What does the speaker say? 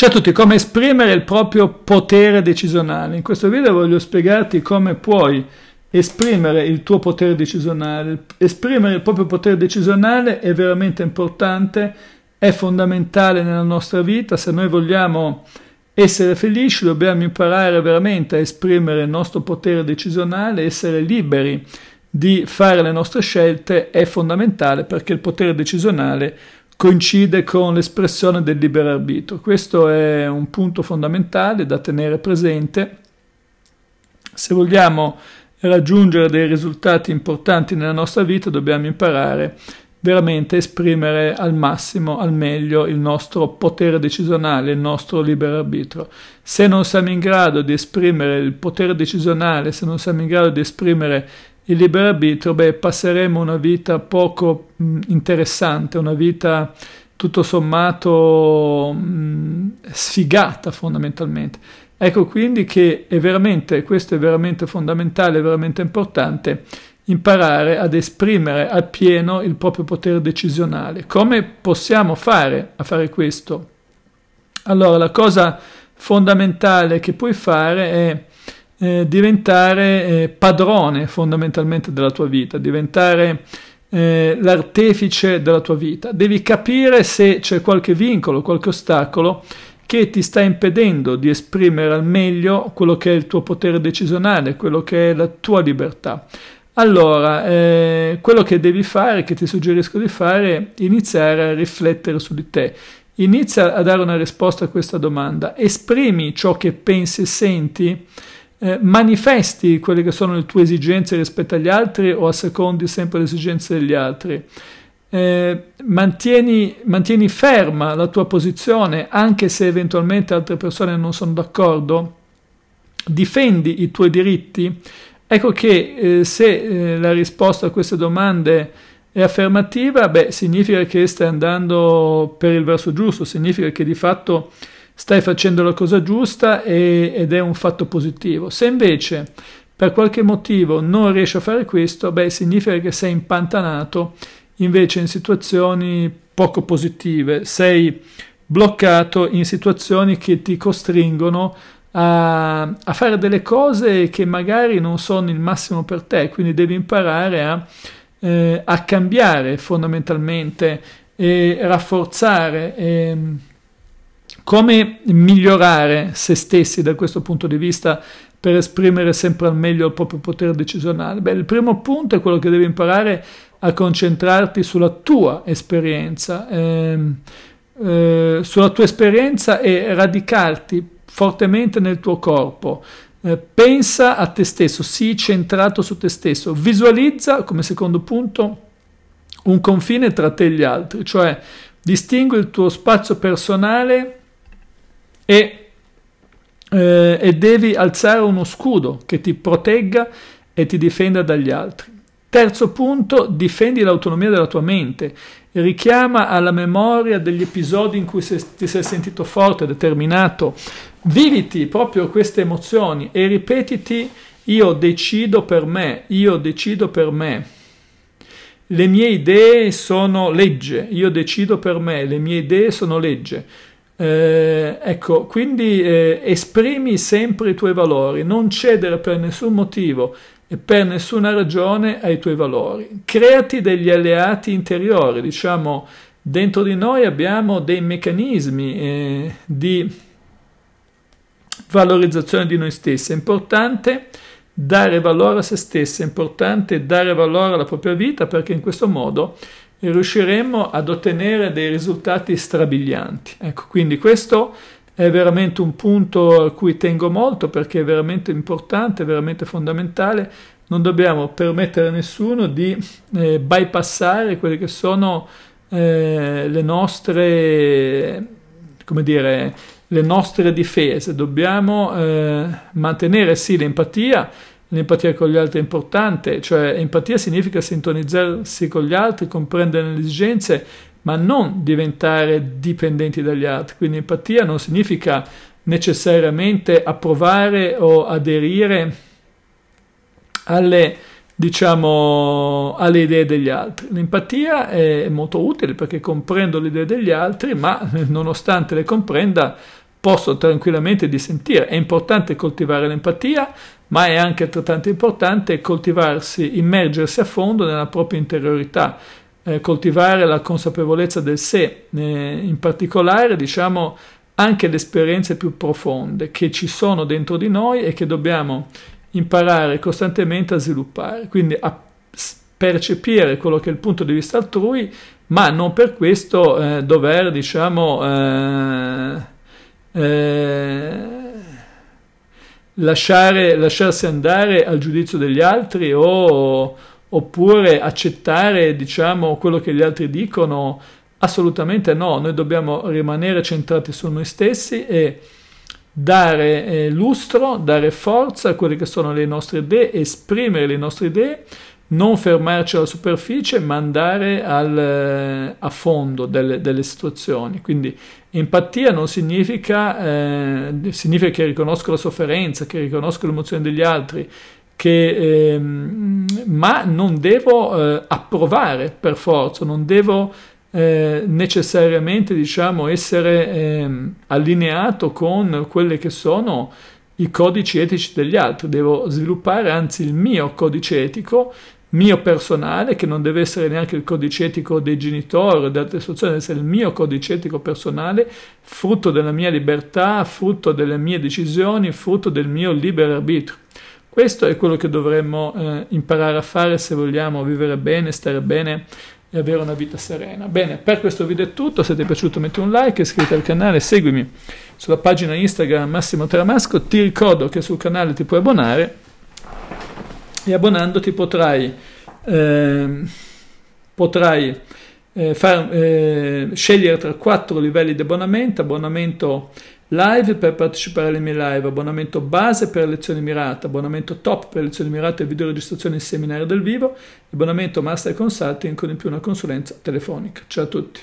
Ciao a tutti, come esprimere il proprio potere decisionale. In questo video voglio spiegarti come puoi esprimere il tuo potere decisionale. Esprimere il proprio potere decisionale è veramente importante, è fondamentale nella nostra vita. Se noi vogliamo essere felici dobbiamo imparare veramente a esprimere il nostro potere decisionale, essere liberi di fare le nostre scelte è fondamentale perché il potere decisionale è coincide con l'espressione del libero arbitro. Questo è un punto fondamentale da tenere presente. Se vogliamo raggiungere dei risultati importanti nella nostra vita dobbiamo imparare veramente a esprimere al massimo, al meglio, il nostro potere decisionale, il nostro libero arbitro. Se non siamo in grado di esprimere il potere decisionale, se non siamo in grado di esprimere il libero arbitrio, beh, passeremo una vita poco mh, mm, interessante, una vita tutto sommato mh, mm, sfigata fondamentalmente. Ecco quindi che è veramente, questo è veramente fondamentale, è veramente importante imparare ad esprimere appieno il proprio potere decisionale. Come possiamo fare a fare questo? Allora, la cosa fondamentale che puoi fare è eh, diventare eh, padrone fondamentalmente della tua vita, diventare eh, l'artefice della tua vita. Devi capire se c'è qualche vincolo, qualche ostacolo che ti sta impedendo di esprimere al meglio quello che è il tuo potere decisionale, quello che è la tua libertà. Allora, eh, quello che devi fare, che ti suggerisco di fare, è iniziare a riflettere su di te. Inizia a dare una risposta a questa domanda. Esprimi ciò che pensi e senti eh, manifesti quelle che sono le tue esigenze rispetto agli altri o assecondi sempre le esigenze degli altri. Eh, mantieni, mantieni ferma la tua posizione anche se eventualmente altre persone non sono d'accordo, difendi i tuoi diritti. Ecco che eh, se eh, la risposta a queste domande è affermativa, beh, significa che stai andando per il verso giusto, significa che di fatto stai facendo la cosa giusta e, ed è un fatto positivo. Se invece per qualche motivo non riesci a fare questo, beh, significa che sei impantanato invece in situazioni poco positive, sei bloccato in situazioni che ti costringono a, a, fare delle cose che magari non sono il massimo per te, quindi devi imparare a, eh, a cambiare fondamentalmente e rafforzare. E, ehm, come migliorare se stessi da questo punto di vista per esprimere sempre al meglio il proprio potere decisionale? Beh, il primo punto è quello che devi imparare a concentrarti sulla tua esperienza, ehm, eh, sulla tua esperienza e radicarti fortemente nel tuo corpo. Eh, pensa a te stesso, sii centrato su te stesso. Visualizza, come secondo punto, un confine tra te e gli altri, cioè distingui il tuo spazio personale e, eh, e devi alzare uno scudo che ti protegga e ti difenda dagli altri. Terzo punto, difendi l'autonomia della tua mente, richiama alla memoria degli episodi in cui se, ti sei sentito forte, determinato, viviti proprio queste emozioni e ripetiti io decido per me, io decido per me. Le mie idee sono legge, io decido per me, le mie idee sono legge. Eh, ecco, quindi eh, esprimi sempre i tuoi valori, non cedere per nessun motivo e per nessuna ragione ai tuoi valori. Creati degli alleati interiori, diciamo, dentro di noi abbiamo dei meccanismi eh, di valorizzazione di noi stessi. È importante dare valore a se stessi, è importante dare valore alla propria vita perché in questo modo riusciremo ad ottenere dei risultati strabilianti. Ecco, quindi questo è veramente un punto a cui tengo molto perché è veramente importante, veramente fondamentale. Non dobbiamo permettere a nessuno di eh, bypassare quelle che sono eh, le nostre, come dire, le nostre difese. Dobbiamo eh, mantenere sì l'empatia, L'empatia con gli altri è importante, cioè empatia significa sintonizzarsi con gli altri, comprendere le esigenze, ma non diventare dipendenti dagli altri. Quindi empatia non significa necessariamente approvare o aderire alle, diciamo, alle idee degli altri. L'empatia è molto utile perché comprendo le idee degli altri, ma nonostante le comprenda posso tranquillamente dissentire. È importante coltivare l'empatia, ma è anche altrettanto importante coltivarsi, immergersi a fondo nella propria interiorità, eh, coltivare la consapevolezza del sé, eh, in particolare diciamo anche le esperienze più profonde che ci sono dentro di noi e che dobbiamo imparare costantemente a sviluppare, quindi a percepire quello che è il punto di vista altrui, ma non per questo eh, dover, diciamo, eh, eh, lasciare, lasciarsi andare al giudizio degli altri o, oppure accettare diciamo, quello che gli altri dicono. Assolutamente no, noi dobbiamo rimanere centrati su noi stessi e dare eh, lustro, dare forza a quelle che sono le nostre idee, esprimere le nostre idee non fermarci alla superficie ma andare al, eh, a fondo delle, delle, situazioni. Quindi empatia non significa, eh, significa, che riconosco la sofferenza, che riconosco l'emozione degli altri, che, eh, ma non devo eh, approvare per forza, non devo eh, necessariamente diciamo, essere ehm, allineato con quelli che sono i codici etici degli altri, devo sviluppare anzi il mio codice etico mio personale, che non deve essere neanche il codice etico dei genitori o altre istruzione, deve essere il mio codice etico personale, frutto della mia libertà, frutto delle mie decisioni, frutto del mio libero arbitrio. Questo è quello che dovremmo eh, imparare a fare se vogliamo vivere bene, stare bene e avere una vita serena. Bene, per questo video è tutto, se ti è piaciuto metti un like, iscriviti al canale, seguimi sulla pagina Instagram Massimo Tramasco, ti ricordo che sul canale ti puoi abbonare e abbonandoti potrai, eh, potrai eh, far, eh, scegliere tra quattro livelli di abbonamento, abbonamento live per partecipare alle mie live, abbonamento base per lezioni mirate, abbonamento top per lezioni mirate e video registrazione e seminario del vivo, abbonamento master consulting con in più una consulenza telefonica. Ciao a tutti.